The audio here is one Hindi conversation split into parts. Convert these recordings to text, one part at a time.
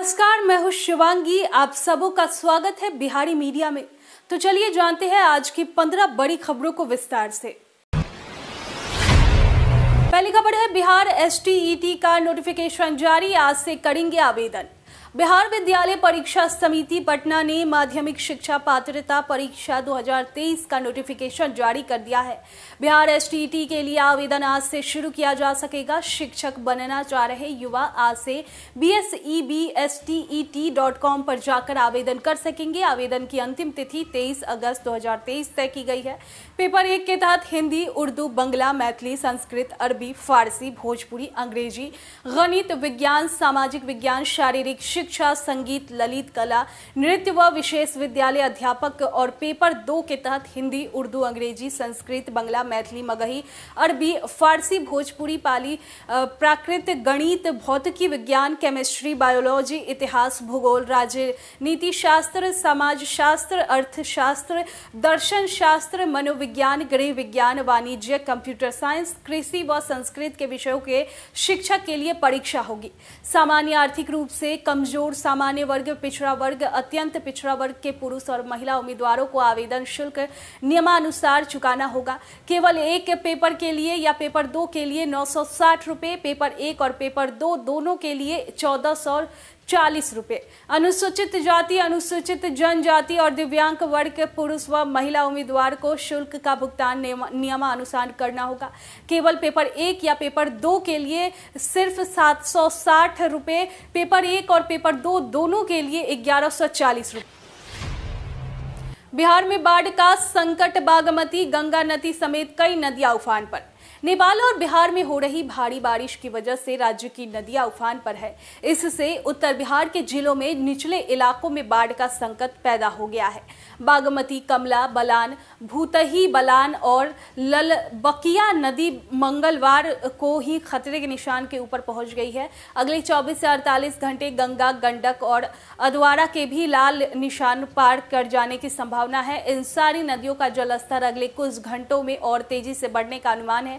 नमस्कार मैं हूँ शिवांगी आप सबों का स्वागत है बिहारी मीडिया में तो चलिए जानते हैं आज की पंद्रह बड़ी खबरों को विस्तार से पहली खबर है बिहार एस का नोटिफिकेशन जारी आज से करेंगे आवेदन बिहार विद्यालय परीक्षा समिति पटना ने माध्यमिक शिक्षा पात्रता परीक्षा 2023 का नोटिफिकेशन जारी कर दिया है बिहार एसटीईटी e के लिए आवेदन आज से शुरू किया जा सकेगा शिक्षक बनना चाह रहे युवा आज से B S E B S T E T dot com पर जाकर आवेदन कर सकेंगे आवेदन की अंतिम तिथि 23 अगस्त 2023 तय की गई है पेपर एक के तहत हिंदी उर्दू बंगला मैथिली संस्कृत अरबी फारसी भोजपुरी अंग्रेजी गणित विज्ञान सामाजिक विज्ञान शारीरिक शिक्षा संगीत ललित कला नृत्य व विशेष विद्यालय अध्यापक और पेपर दो के तहत हिंदी उर्दू अंग्रेजी संस्कृत बंगला मैथिली मगही अरबी फारसी भोजपुरी पाली प्राकृत गणित भौतिकी विज्ञान केमिस्ट्री बायोलॉजी इतिहास भूगोल राज्य शास्त्र समाज शास्त्र अर्थशास्त्र दर्शन शास्त्र मनोविज्ञान विज्ञान गृह विज्ञान वाणिज्य कंप्यूटर साइंस कृषि व संस्कृत के विषयों के शिक्षक के लिए परीक्षा होगी सामान्य आर्थिक रूप से कमजोर सामान्य वर्ग पिछड़ा वर्ग अत्यंत पिछड़ा वर्ग के पुरुष और महिला उम्मीदवारों को आवेदन शुल्क नियमानुसार चुकाना होगा केवल एक पेपर के लिए या पेपर दो के लिए नौ पेपर एक और पेपर दो दोनों के लिए चौदह चालीस रुपए अनुसूचित जाति अनुसूचित जनजाति और दिव्यांग वर्ग के पुरुष व महिला उम्मीदवार को शुल्क का भुगतान नियमानुसार करना होगा केवल पेपर एक या पेपर दो के लिए सिर्फ सात सौ साठ रुपए पेपर एक और पेपर दो दोनों के लिए ग्यारह सौ चालीस रुपए बिहार में बाढ़ का संकट बागमती गंगा नदी समेत कई नदियां उफान पर नेपाल और बिहार में हो रही भारी बारिश की वजह से राज्य की नदियां उफान पर है इससे उत्तर बिहार के जिलों में निचले इलाकों में बाढ़ का संकट पैदा हो गया है बागमती कमला बलान भूतही बलान और ललबकिया नदी मंगलवार को ही खतरे के निशान के ऊपर पहुंच गई है अगले 24 से 48 घंटे गंगा गंडक और अधवारा के भी लाल निशान पार कर जाने की संभावना है इन सारी नदियों का जलस्तर अगले कुछ घंटों में और तेजी से बढ़ने का अनुमान है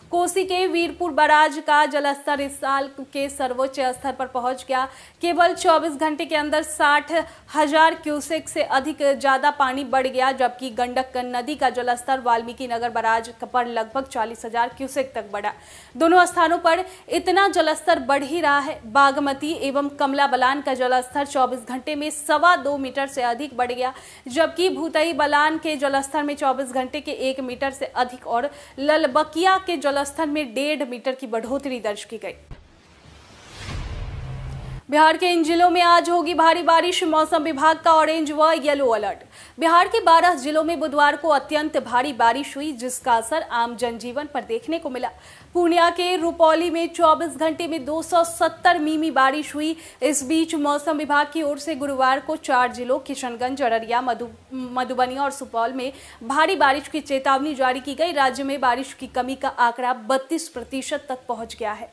कोसी के वीरपुर बराज का जलस्तर इस साल के सर्वोच्च स्तर पर पहुंच गया केवल 24 घंटे के अंदर साठ हजार क्यूसेक से अधिक ज़्यादा पानी बढ़ गया जबकि गंडक नदी का जलस्तर वाल्मीकि नगर बराज पर लगभग चालीस हजार क्यूसेक तक बढ़ा दोनों स्थानों पर इतना जलस्तर बढ़ ही रहा है बागमती एवं कमला बलान का जलस्तर चौबीस घंटे में सवा दो मीटर से अधिक बढ़ गया जबकि भूतई बलान के जलस्तर में चौबीस घंटे के एक मीटर से अधिक और ललबकिया के जल राजस्थान में डेढ़ मीटर की बढ़ोतरी दर्ज की गई बिहार के इन जिलों में आज होगी भारी बारिश मौसम विभाग का ऑरेंज व येलो अलर्ट बिहार के 12 जिलों में बुधवार को अत्यंत भारी बारिश हुई जिसका असर आम जनजीवन पर देखने को मिला पूर्णिया के रुपौली में 24 घंटे में 270 मिमी बारिश हुई इस बीच मौसम विभाग की ओर से गुरुवार को चार जिलों किशनगंज अररिया मधुबनी और सुपौल में भारी बारिश की चेतावनी जारी की गई राज्य में बारिश की कमी का आंकड़ा बत्तीस प्रतिशत तक पहुँच गया है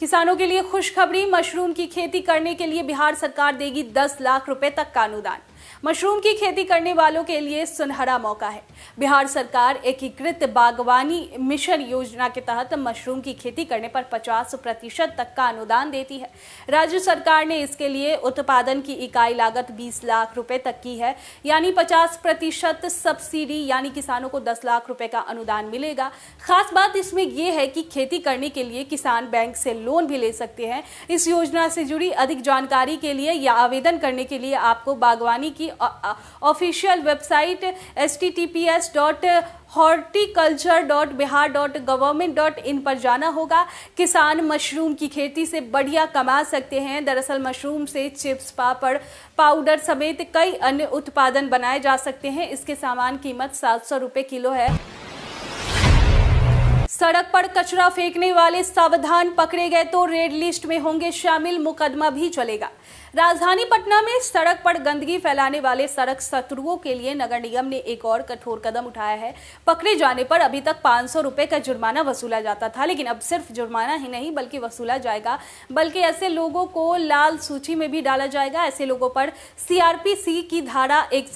किसानों के लिए खुशखबरी मशरूम की खेती करने के लिए बिहार सरकार देगी 10 लाख रुपए तक का अनुदान मशरूम की खेती करने वालों के लिए सुनहरा मौका है बिहार सरकार एकीकृत बागवानी मिशन योजना के तहत मशरूम की खेती करने पर 50 प्रतिशत तक का अनुदान देती है राज्य सरकार ने इसके लिए उत्पादन की इकाई लागत 20 लाख रुपए तक की है यानी 50 प्रतिशत सब्सिडी यानी किसानों को 10 लाख रुपए का अनुदान मिलेगा खास बात इसमें यह है कि खेती करने के लिए किसान बैंक से लोन भी ले सकते हैं इस योजना से जुड़ी अधिक जानकारी के लिए या आवेदन करने के लिए आपको बागवानी की official website S T T P S dot horticulture dot Bihar dot government dot in पर जाना होगा किसान मशरूम की खेती से बढ़िया कमा सकते हैं दरअसल मशरूम से चिप्स पापड़ पाउडर समेत कई अन्य उत्पादन बनाए जा सकते हैं इसके सामान कीमत सात सौ रुपये किलो है सड़क पर कचरा फेंकने वाले सावधान पकड़े गए तो रेड लिस्ट में होंगे शामिल मुकदमा भी चलेगा राजधानी पटना में सड़क पर गंदगी फैलाने वाले सड़क शत्रुओं के लिए नगर निगम ने एक और कठोर कदम उठाया है पकड़े जाने पर अभी तक पांच सौ का जुर्माना वसूला जाता था लेकिन अब सिर्फ जुर्माना ही नहीं बल्कि वसूला जाएगा बल्कि ऐसे लोगों को लाल सूची में भी डाला जाएगा ऐसे लोगों पर सीआरपीसी की धारा एक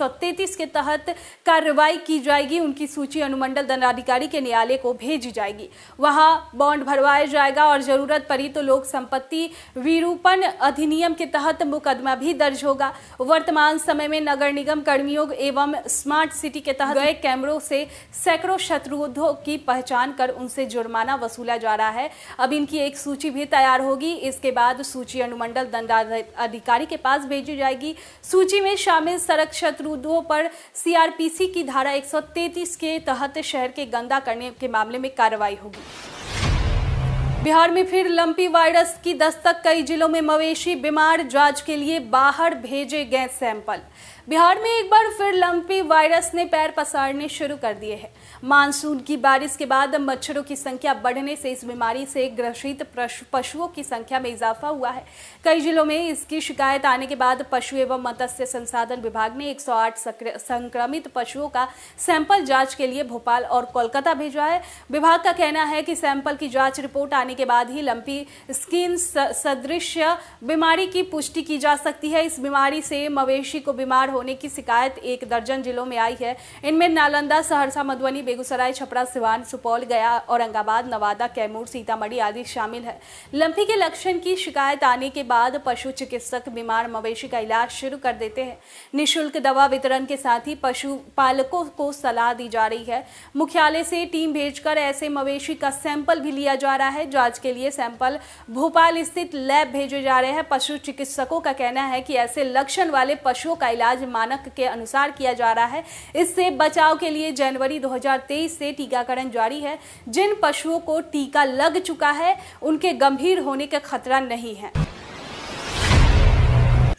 के तहत कार्रवाई की जाएगी उनकी सूची अनुमंडल दंडाधिकारी के न्यायालय को भेजी जाएगी वहां बॉन्ड भरवाया जाएगा और जरूरत पड़ी तो लोक संपत्ति विरूपण अधिनियम के तहत मुकदमा भी दर्ज होगा वर्तमान समय में नगर निगम कर्मियों एवं स्मार्ट सिटी के तहत गए कैमरों से सैकड़ों शत्रुओं की पहचान कर उनसे जुर्माना वसूला जा रहा है अब इनकी एक सूची भी तैयार होगी इसके बाद सूची अनुमंडल दंडाधिकारी के पास भेजी जाएगी सूची में शामिल सड़क शत्रुधों पर सीआरपीसी की धारा एक के तहत शहर के गंदा करने के मामले में कार्रवाई होगी बिहार में फिर लंपी वायरस की दस्तक कई जिलों में मवेशी बीमार जांच के लिए बाहर भेजे गए सैंपल बिहार में एक बार फिर लंपी वायरस ने पैर पसारने शुरू कर दिए हैं मानसून की बारिश के बाद मच्छरों की संख्या बढ़ने से इस बीमारी से ग्रसित पशुओं की संख्या में इजाफा हुआ है कई जिलों में इसकी शिकायत आने के बाद पशु एवं मत्स्य संसाधन विभाग ने 108 संक्रमित पशुओं का सैंपल जांच के लिए भोपाल और कोलकाता भेजा है विभाग का कहना है कि सैंपल की जाँच रिपोर्ट आने के बाद ही लंपी स्किन सदृश बीमारी की पुष्टि की जा सकती है इस बीमारी से मवेशी को बीमार होने की शिकायत एक दर्जन जिलों में आई है इनमें नालंदा सहरसा मधुबनी बेगूसराय छपरा सिवान सुपौल गया औरंगाबाद नवादा कैमूर सीतामढ़ी आदि शामिल है लंपी के लक्षण की शिकायत आने के बाद पशु चिकित्सक बीमार मवेशी का इलाज शुरू कर देते हैं निःशुल्क दवा वितरण के साथ ही पशु पालकों को सलाह दी जा रही है मुख्यालय से टीम भेजकर ऐसे मवेशी का सैंपल भी लिया जा रहा है जांच के लिए सैंपल भोपाल स्थित लैब भेजे जा रहे हैं पशु चिकित्सकों का कहना है कि ऐसे लक्षण वाले पशुओं का इलाज मानक के अनुसार किया जा रहा है इससे बचाव के लिए जनवरी 2023 से टीकाकरण जारी है जिन पशुओं को टीका लग चुका है उनके गंभीर होने का खतरा नहीं है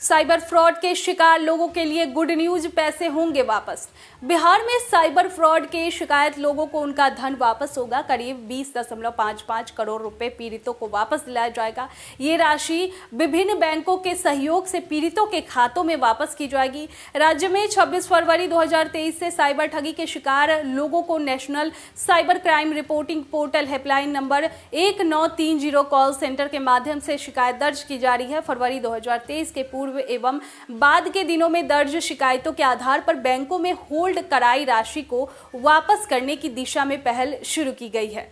साइबर फ्रॉड के शिकार लोगों के लिए गुड न्यूज पैसे होंगे वापस बिहार में साइबर फ्रॉड के शिकायत लोगों को उनका धन वापस होगा करीब बीस दशमलव पाँच करोड़ रुपए पीड़ितों को वापस दिलाया जाएगा ये राशि विभिन्न बैंकों के सहयोग से पीड़ितों के खातों में वापस की जाएगी राज्य में 26 फरवरी 2023 से साइबर ठगी के शिकार लोगों को national cyber crime reporting portal helpline number एक कॉल सेंटर के माध्यम से शिकायत दर्ज की जा रही है फरवरी दो के पूर्व पूर्व एवं बाद के दिनों में दर्ज शिकायतों के आधार पर बैंकों में होल्ड कराई राशि को वापस करने की दिशा में पहल शुरू की गई है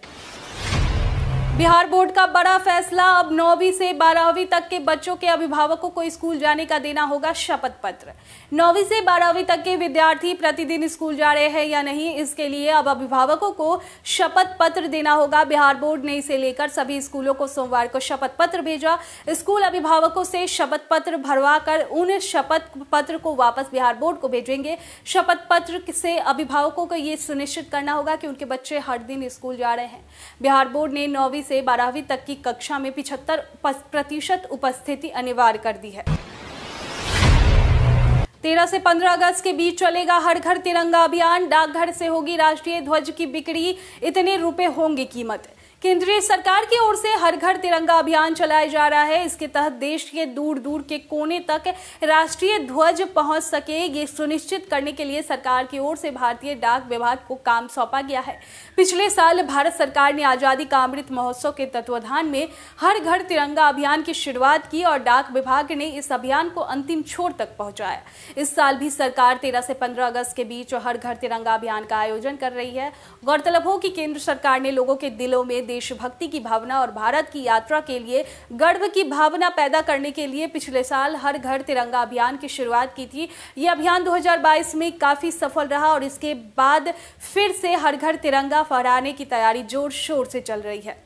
बिहार बोर्ड का बड़ा फैसला अब नौवीं से बारहवीं तक के बच्चों के अभिभावकों को स्कूल जाने का देना होगा शपथ पत्र नौवीं से बारहवीं तक के विद्यार्थी प्रतिदिन स्कूल जा रहे हैं या नहीं इसके लिए अब अभिभावकों को शपथ पत्र देना होगा बिहार बोर्ड ने इसे लेकर सभी स्कूलों को सोमवार को शपथ पत्र भेजा स्कूल अभिभावकों से शपथ पत्र भरवा कर उन शपथ पत्र को वापस बिहार बोर्ड को भेजेंगे शपथ पत्र से अभिभावकों को ये सुनिश्चित करना होगा कि उनके बच्चे हर दिन स्कूल जा रहे हैं बिहार बोर्ड ने नौवीं पढ़ाई से बारहवीं तक की कक्षा में पिछहत्तर प्रतिशत उपस्थिति अनिवार्य कर दी है तेरह से पंद्रह अगस्त के बीच चलेगा हर घर तिरंगा अभियान डाकघर से होगी राष्ट्रीय ध्वज की बिक्री इतने रुपए होंगे कीमत केंद्रीय सरकार की ओर से हर घर तिरंगा अभियान चलाया जा रहा है इसके तहत देश के दूर दूर के कोने तक राष्ट्रीय ध्वज पहुंच सके ये सुनिश्चित करने के लिए सरकार की ओर से भारतीय डाक विभाग को काम सौंपा गया है पिछले साल भारत सरकार ने आज़ादी का अमृत महोत्सव के तत्वाधान में हर घर तिरंगा अभियान की शुरुआत की और डाक विभाग ने इस अभियान को अंतिम छोर तक पहुंचाया इस साल भी सरकार तेरह से पंद्रह अगस्त के बीच हर घर तिरंगा अभियान का आयोजन कर रही है गौरतलब हो कि केंद्र सरकार ने लोगों के दिलों में देशभक्ति की भावना और भारत की यात्रा के लिए गर्व की भावना पैदा करने के लिए पिछले साल हर घर तिरंगा अभियान की शुरुआत की थी ये अभियान 2022 में काफ़ी सफल रहा और इसके बाद फिर से हर घर तिरंगा फहराने की तैयारी जोर शोर से चल रही है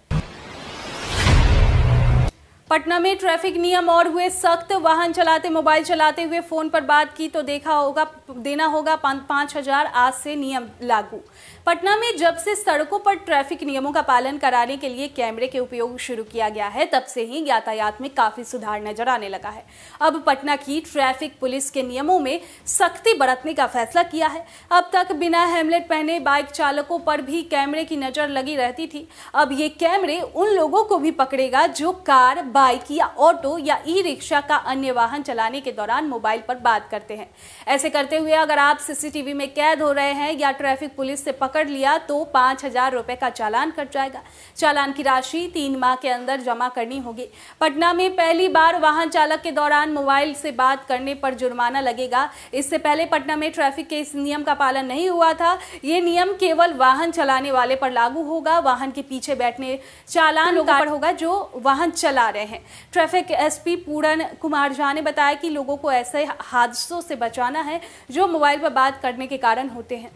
पटना में ट्रैफिक नियम और हुए सख्त वाहन चलाते मोबाइल चलाते हुए फोन पर बात की तो देखा होगा देना होगा पांच हजार आज से नियम लागू पटना में जब से सड़कों पर ट्रैफिक नियमों का पालन कराने के लिए कैमरे के उपयोग शुरू किया गया है तब से ही यातायात में काफी सुधार नजर आने लगा है अब पटना की ट्रैफिक पुलिस के नियमों में सख्ती बरतने का फैसला किया है अब तक बिना हेमलेट पहने बाइक चालकों पर भी कैमरे की नजर लगी रहती थी अब ये कैमरे उन लोगों को भी पकड़ेगा जो कार बाइक या ऑटो या ई रिक्शा का अन्य वाहन चलाने के दौरान मोबाइल पर बात करते हैं ऐसे करते करते हुए अगर आप सीसीटीवी में कैद हो रहे हैं या ट्रैफिक पुलिस से पकड़ लिया तो पांच हजार रुपए का चालान कट जाएगा चालान की राशि तीन माह के अंदर जमा करनी होगी पटना में पहली बार वाहन चालक के दौरान मोबाइल से बात करने पर जुर्माना लगेगा इससे पहले पटना में ट्रैफिक के इस नियम का पालन नहीं हुआ था ये नियम केवल वाहन चलाने वाले पर लागू होगा वाहन के पीछे बैठने चालान लोगों पर होगा जो वाहन चला रहे हैं ट्रैफिक एसपी पूरन कुमार झा ने बताया कि लोगों को ऐसे हादसों से बचाना है जो मोबाइल पर बात करने के कारण होते हैं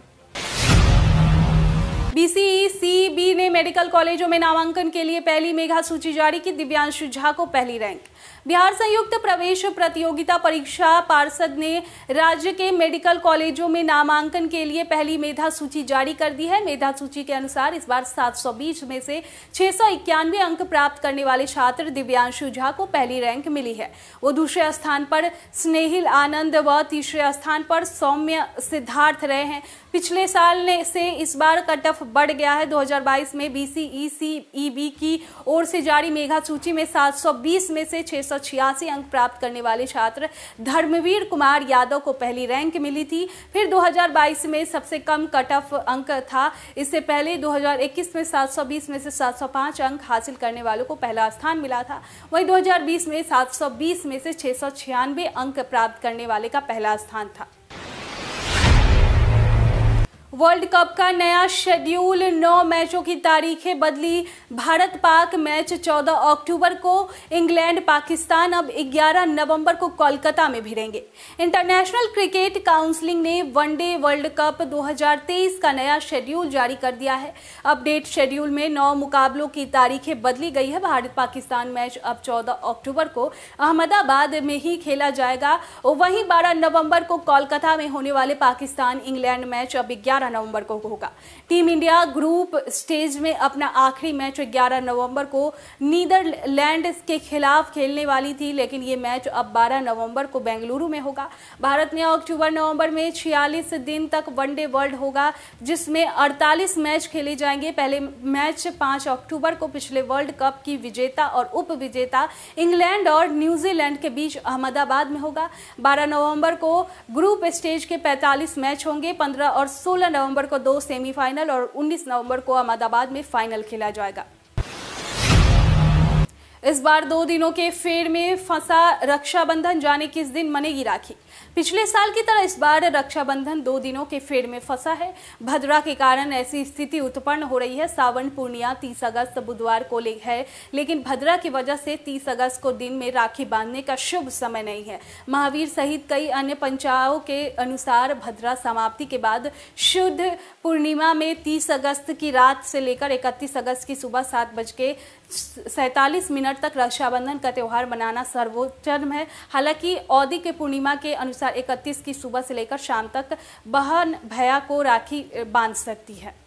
बीसीई e, e ने मेडिकल कॉलेजों में नामांकन के लिए पहली मेघा सूची जारी की दिव्यांशु झा को पहली रैंक बिहार संयुक्त प्रवेश प्रतियोगिता परीक्षा पार्षद ने राज्य के मेडिकल कॉलेजों में नामांकन के लिए पहली मेधा सूची जारी कर दी है मेधा सूची के अनुसार इस बार 720 में से छह अंक प्राप्त करने वाले छात्र दिव्यांशु झा को पहली रैंक मिली है वो दूसरे स्थान पर स्नेहिल आनंद व तीसरे स्थान पर सौम्य सिद्धार्थ रहे हैं पिछले साल ने से इस बार कट ऑफ बढ़ गया है 2022 में बीसीईसीईबी e e की ओर से जारी मेघा सूची में 720 में से 686 अंक प्राप्त करने वाले छात्र धर्मवीर कुमार यादव को पहली रैंक मिली थी फिर 2022 में सबसे कम कट ऑफ अंक था इससे पहले 2021 में 720 में से 705 अंक हासिल करने वालों को पहला स्थान मिला था वहीं 2020 में 720 में से छः अंक प्राप्त करने वाले का पहला स्थान था वर्ल्ड कप का नया शेड्यूल नौ मैचों की तारीखें बदली भारत पाक मैच 14 अक्टूबर को इंग्लैंड पाकिस्तान अब 11 नवंबर को कोलकाता में भिड़ेंगे इंटरनेशनल क्रिकेट काउंसिलिंग ने वनडे वर्ल्ड कप 2023 का नया शेड्यूल जारी कर दिया है अपडेट शेड्यूल में नौ मुकाबलों की तारीखें बदली गई है भारत पाकिस्तान मैच अब चौदह अक्टूबर को अहमदाबाद में ही खेला जाएगा वहीं बारह नवम्बर को कोलकाता में होने वाले पाकिस्तान इंग्लैंड मैच अब ग्यारह 11 नवंबर को होगा टीम इंडिया ग्रुप स्टेज में अपना आखिरी मैच 11 नवंबर को नीदरलैंड के खिलाफ खेलने वाली थी लेकिन ये मैच अब 12 नवंबर को बेंगलुरु में होगा भारत में अक्टूबर नवंबर में छियालीस दिन तक वनडे वर्ल्ड होगा जिसमें अड़तालीस मैच खेले जाएंगे पहले मैच पाँच अक्टूबर को पिछले वर्ल्ड कप की विजेता और उप इंग्लैंड और न्यूजीलैंड के बीच अहमदाबाद में होगा 12 नवंबर को ग्रुप स्टेज के 45 मैच होंगे 15 और 16 नवंबर को दो सेमीफाइनल और 19 नवंबर को अहमदाबाद में फाइनल खेला जाएगा इस बार दो दिनों के फेर में फंसा रक्षाबंधन जाने किस दिन मनेगी राखी पिछले साल की तरह इस बार रक्षाबंधन दो दिनों के फेर में फंसा है भद्रा के कारण ऐसी स्थिति उत्पन्न हो रही है सावन पूर्णिया तीस अगस्त बुधवार को ले है लेकिन भद्रा की वजह से तीस अगस्त को दिन में राखी बांधने का शुभ समय नहीं है महावीर सहित कई अन्य पंचाओं के अनुसार भद्रा समाप्ति के बाद शुद्ध पूर्णिमा में तीस अगस्त की रात से लेकर इकतीस अगस्त की सुबह सात बज के मिनट तक रक्षाबंधन का त्यौहार मनाना सर्वोच्चम है हालांकि औदी के पूर्णिमा के अनु अनुसार इकतीस की सुबह से लेकर शाम तक बहन भया को राखी बांध सकती है